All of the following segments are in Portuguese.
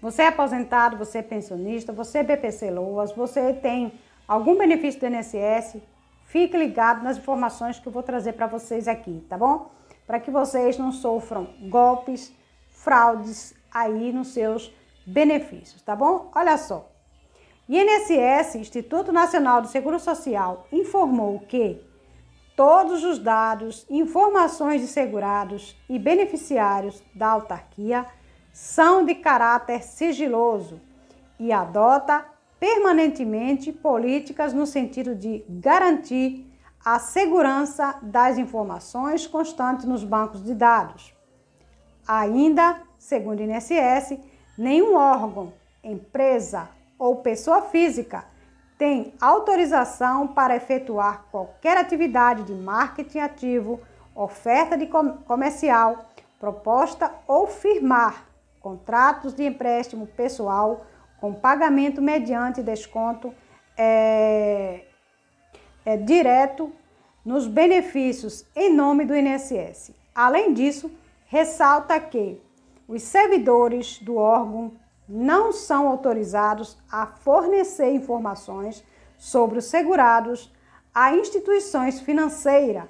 Você é aposentado, você é pensionista, você é BPC Loas, você tem algum benefício do INSS, fique ligado nas informações que eu vou trazer para vocês aqui, tá bom? Para que vocês não sofram golpes, fraudes aí nos seus benefícios, tá bom? Olha só, INSS, Instituto Nacional do Seguro Social, informou que todos os dados, informações de segurados e beneficiários da autarquia são de caráter sigiloso e adota permanentemente políticas no sentido de garantir a segurança das informações constantes nos bancos de dados. Ainda, segundo o INSS, nenhum órgão, empresa, ou pessoa física tem autorização para efetuar qualquer atividade de marketing ativo, oferta de comercial, proposta ou firmar contratos de empréstimo pessoal com pagamento mediante desconto é, é, direto nos benefícios em nome do INSS. Além disso, ressalta que os servidores do órgão não são autorizados a fornecer informações sobre os segurados a instituições financeiras.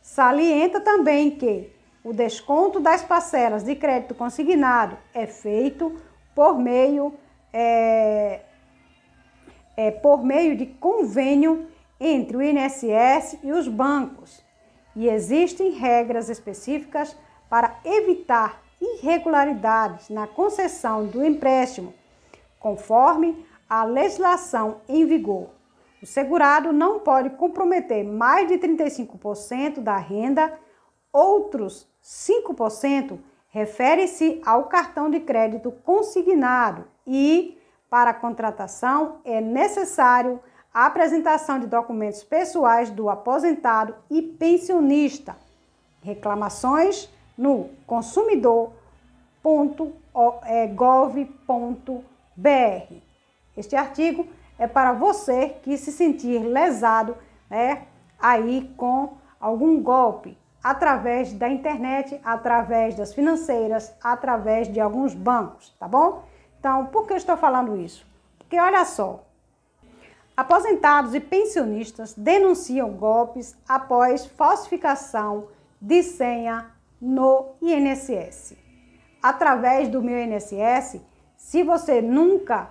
Salienta também que o desconto das parcelas de crédito consignado é feito por meio, é, é, por meio de convênio entre o INSS e os bancos. E existem regras específicas para evitar irregularidades na concessão do empréstimo, conforme a legislação em vigor. O segurado não pode comprometer mais de 35% da renda, outros 5% refere-se ao cartão de crédito consignado e, para a contratação, é necessário a apresentação de documentos pessoais do aposentado e pensionista. Reclamações no consumidor www.gov.br. É, este artigo é para você que se sentir lesado, né, aí com algum golpe através da internet, através das financeiras, através de alguns bancos, tá bom? Então, por que eu estou falando isso? Porque olha só, aposentados e pensionistas denunciam golpes após falsificação de senha no INSS através do meu INSS, se você nunca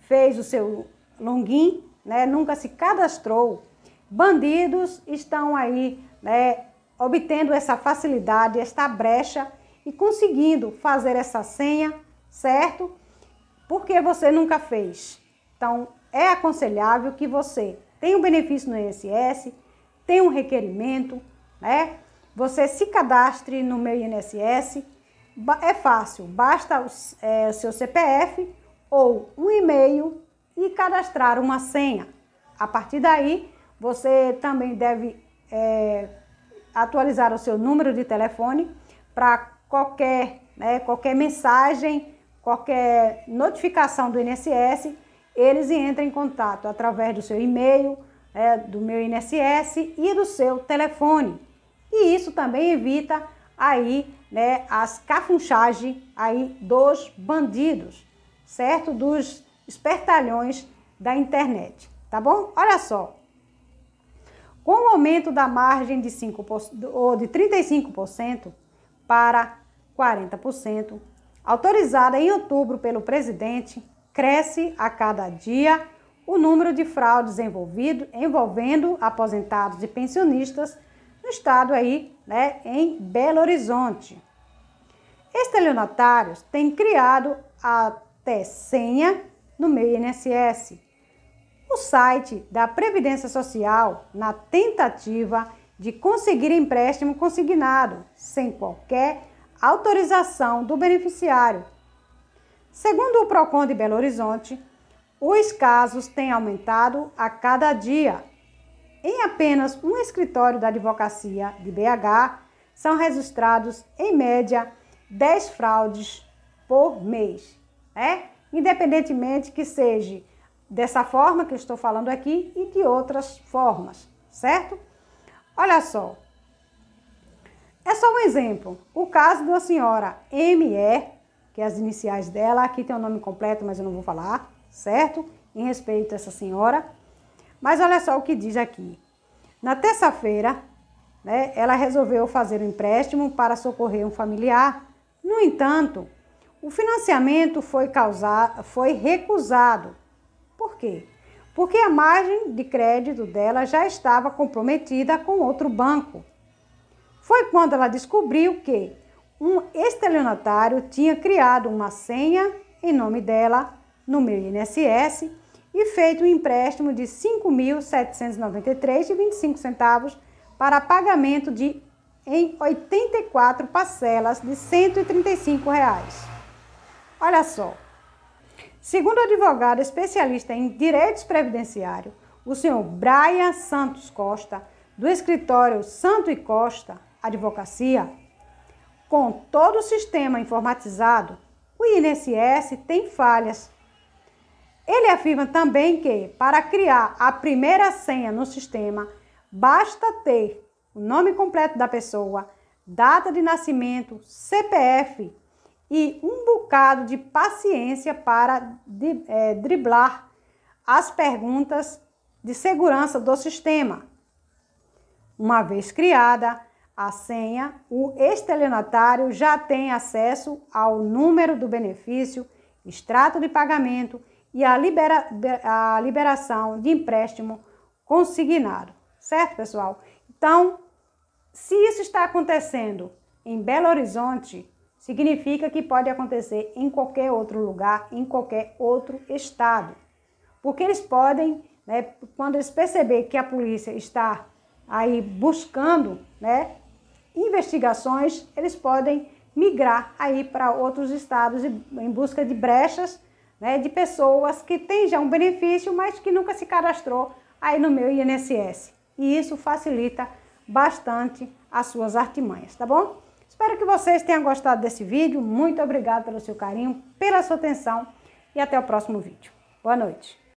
fez o seu login, né, nunca se cadastrou, bandidos estão aí né, obtendo essa facilidade, esta brecha e conseguindo fazer essa senha, certo? Porque você nunca fez. Então, é aconselhável que você tenha um benefício no INSS, tenha um requerimento, né? Você se cadastre no meu INSS, é fácil, basta o é, seu CPF ou um e-mail e cadastrar uma senha. A partir daí, você também deve é, atualizar o seu número de telefone para qualquer, né, qualquer mensagem, qualquer notificação do INSS, eles entram em contato através do seu e-mail, é, do meu INSS e do seu telefone. E isso também evita aí né, as cafunchagens aí dos bandidos, certo? Dos espertalhões da internet, tá bom? Olha só. Com o aumento da margem de 5% ou de 35% para 40%, autorizada em outubro pelo presidente, cresce a cada dia o número de fraudes envolvido, envolvendo aposentados e pensionistas no estado aí, né, em Belo Horizonte. Estelionatários têm criado até senha no meu INSS, o site da Previdência Social, na tentativa de conseguir empréstimo consignado, sem qualquer autorização do beneficiário. Segundo o PROCON de Belo Horizonte, os casos têm aumentado a cada dia. Em apenas um escritório da advocacia de BH, são registrados, em média, 10 fraudes por mês, né? Independentemente que seja dessa forma que eu estou falando aqui e de outras formas, certo? Olha só. É só um exemplo. O caso da senhora ME, que é as iniciais dela, aqui tem o nome completo, mas eu não vou falar, certo? Em respeito a essa senhora. Mas olha só o que diz aqui. Na terça-feira, né, ela resolveu fazer um empréstimo para socorrer um familiar no entanto, o financiamento foi, causado, foi recusado. Por quê? Porque a margem de crédito dela já estava comprometida com outro banco. Foi quando ela descobriu que um estelionatário tinha criado uma senha em nome dela, no meu INSS, e feito um empréstimo de R$ 5.793,25 para pagamento de em 84 parcelas de R$ 135. Reais. Olha só. Segundo o advogado especialista em direitos previdenciário, o senhor Brian Santos Costa, do escritório Santo e Costa Advocacia, com todo o sistema informatizado, o INSS tem falhas. Ele afirma também que, para criar a primeira senha no sistema, basta ter o nome completo da pessoa, data de nascimento, CPF e um bocado de paciência para de, é, driblar as perguntas de segurança do sistema. Uma vez criada a senha, o estelionatário já tem acesso ao número do benefício, extrato de pagamento e a, libera a liberação de empréstimo consignado, certo, pessoal? Então, se isso está acontecendo em Belo Horizonte, significa que pode acontecer em qualquer outro lugar, em qualquer outro estado. Porque eles podem, né, quando eles perceber que a polícia está aí buscando né, investigações, eles podem migrar aí para outros estados em busca de brechas né, de pessoas que têm já um benefício, mas que nunca se cadastrou aí no meu INSS. E isso facilita bastante as suas artimanhas, tá bom? Espero que vocês tenham gostado desse vídeo. Muito obrigada pelo seu carinho, pela sua atenção e até o próximo vídeo. Boa noite.